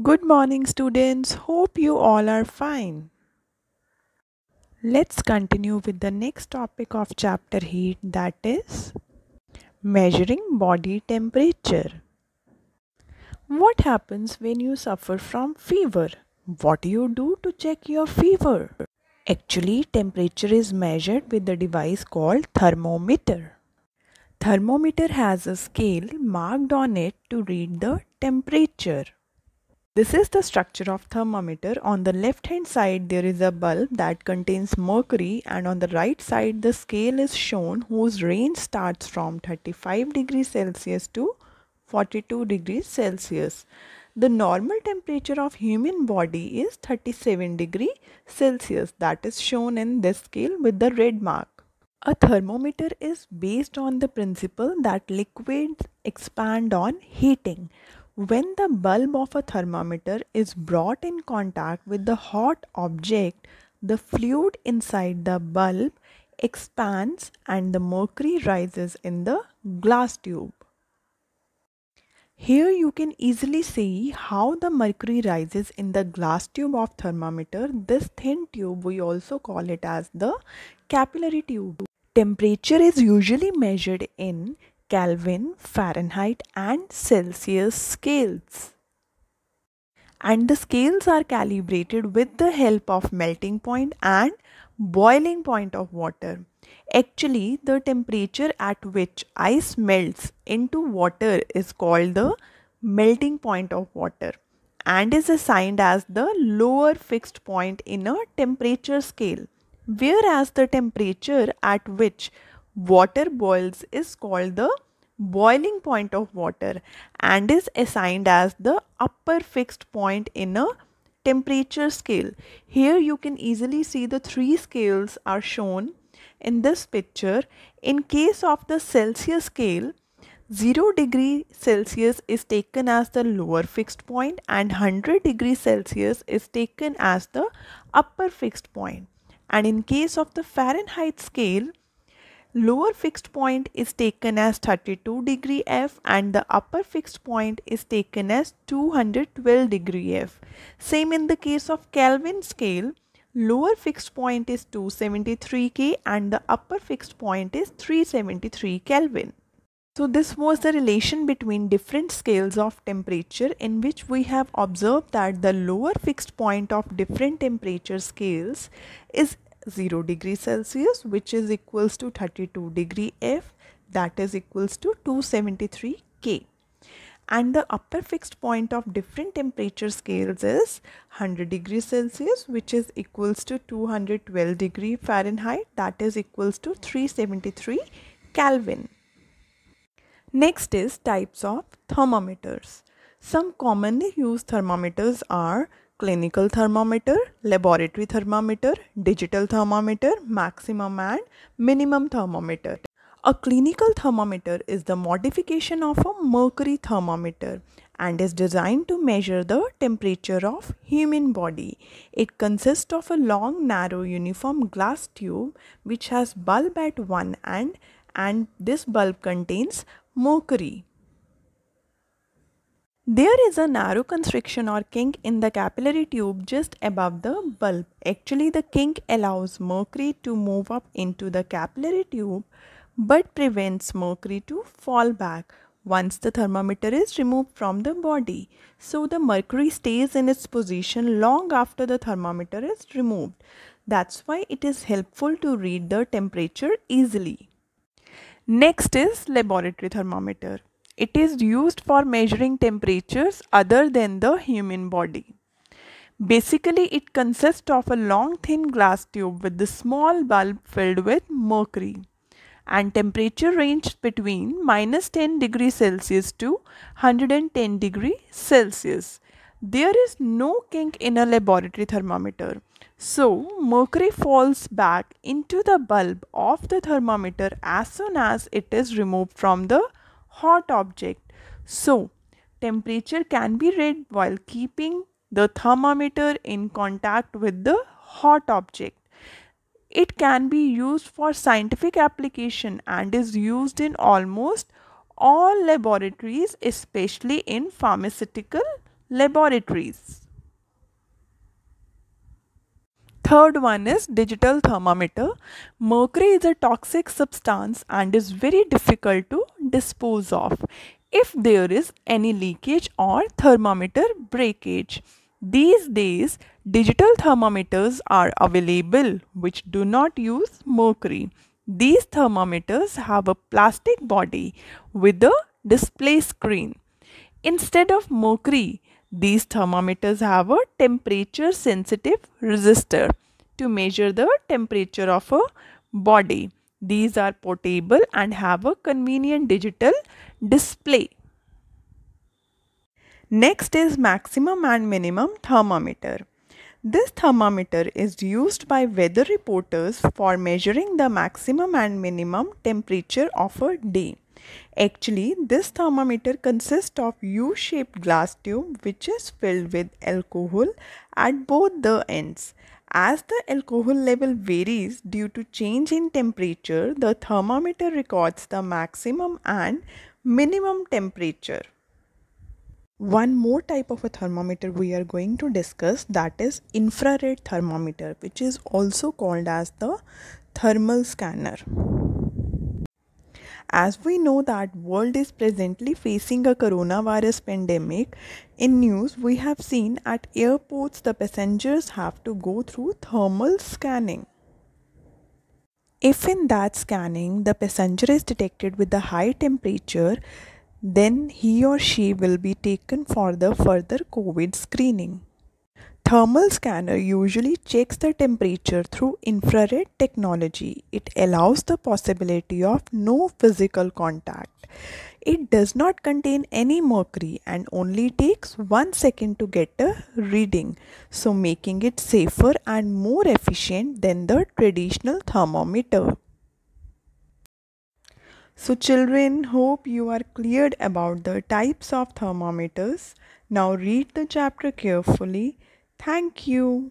Good morning students. Hope you all are fine. Let's continue with the next topic of chapter heat that is measuring body temperature. What happens when you suffer from fever? What do you do to check your fever? Actually, temperature is measured with the device called thermometer. Thermometer has a scale marked on it to read the temperature. This is the structure of thermometer. On the left hand side there is a bulb that contains mercury and on the right side the scale is shown whose range starts from 35 degrees Celsius to 42 degrees Celsius. The normal temperature of human body is 37 degree Celsius that is shown in this scale with the red mark. A thermometer is based on the principle that liquids expand on heating. When the bulb of a thermometer is brought in contact with the hot object, the fluid inside the bulb expands and the mercury rises in the glass tube. Here you can easily see how the mercury rises in the glass tube of thermometer. This thin tube we also call it as the capillary tube. Temperature is usually measured in Kelvin, Fahrenheit and Celsius scales. And the scales are calibrated with the help of melting point and boiling point of water. Actually, the temperature at which ice melts into water is called the melting point of water and is assigned as the lower fixed point in a temperature scale. Whereas the temperature at which water boils is called the boiling point of water and is assigned as the upper fixed point in a temperature scale. Here you can easily see the three scales are shown in this picture. In case of the Celsius scale, 0 degree Celsius is taken as the lower fixed point and 100 degree Celsius is taken as the upper fixed point. And in case of the Fahrenheit scale, lower fixed point is taken as 32 degree F and the upper fixed point is taken as 212 degree F. Same in the case of Kelvin scale, lower fixed point is 273 K and the upper fixed point is 373 Kelvin. So this was the relation between different scales of temperature in which we have observed that the lower fixed point of different temperature scales is 0 degree Celsius which is equals to 32 degree F that is equals to 273 K and the upper fixed point of different temperature scales is 100 degree Celsius which is equals to 212 degree Fahrenheit that is equals to 373 Kelvin. Next is types of thermometers. Some commonly used thermometers are clinical thermometer, laboratory thermometer, digital thermometer, maximum and minimum thermometer. A clinical thermometer is the modification of a mercury thermometer and is designed to measure the temperature of human body. It consists of a long narrow uniform glass tube which has bulb at one end and this bulb contains mercury. There is a narrow constriction or kink in the capillary tube just above the bulb. Actually, the kink allows mercury to move up into the capillary tube but prevents mercury to fall back once the thermometer is removed from the body. So, the mercury stays in its position long after the thermometer is removed. That's why it is helpful to read the temperature easily. Next is laboratory thermometer. It is used for measuring temperatures other than the human body. Basically, it consists of a long thin glass tube with a small bulb filled with mercury and temperature ranged between minus 10 degree Celsius to 110 degree Celsius. There is no kink in a laboratory thermometer. So, mercury falls back into the bulb of the thermometer as soon as it is removed from the hot object. So, temperature can be read while keeping the thermometer in contact with the hot object. It can be used for scientific application and is used in almost all laboratories, especially in pharmaceutical laboratories. Third one is digital thermometer. Mercury is a toxic substance and is very difficult to dispose of if there is any leakage or thermometer breakage. These days, digital thermometers are available which do not use mercury. These thermometers have a plastic body with a display screen. Instead of mercury, these thermometers have a temperature sensitive resistor to measure the temperature of a body. These are portable and have a convenient digital display. Next is maximum and minimum thermometer. This thermometer is used by weather reporters for measuring the maximum and minimum temperature of a day. Actually, this thermometer consists of U-shaped glass tube which is filled with alcohol at both the ends as the alcohol level varies due to change in temperature, the thermometer records the maximum and minimum temperature. One more type of a thermometer we are going to discuss that is infrared thermometer which is also called as the thermal scanner. As we know that world is presently facing a coronavirus pandemic, in news we have seen at airports the passengers have to go through thermal scanning. If in that scanning the passenger is detected with a high temperature, then he or she will be taken for the further COVID screening thermal scanner usually checks the temperature through infrared technology. It allows the possibility of no physical contact. It does not contain any mercury and only takes 1 second to get a reading, so making it safer and more efficient than the traditional thermometer. So children, hope you are cleared about the types of thermometers. Now read the chapter carefully Thank you.